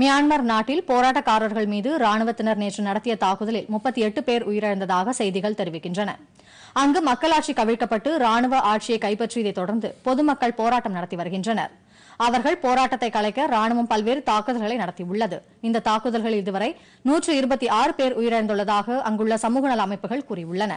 Myanmar நாட்டில் போராட்டக்காரர்கள் மீது ராணுவத்தினர் நேற்று நடத்திய தாக்குதலில் முப்பத்தி எட்டு பேர் உயிரிழந்ததாக செய்திகள் தெரிவிக்கின்றன அங்கு மக்களாட்சி கவிழ்க்கப்பட்டு ராணுவ ஆட்சியை கைப்பற்றியதைத் தொடர்ந்து பொதுமக்கள் போராட்டம் நடத்தி வருகின்றனர் அவர்கள் போராட்டத்தை கலைக்க ராணுவம் பல்வேறு தாக்குதல்களை நடத்தியுள்ளது இந்த தாக்குதல்களில் இதுவரை நூற்று இருபத்தி ஆறு பேர் உயிரிழந்துள்ளதாக அங்குள்ள சமூக நல அமைப்புகள் கூறியுள்ளன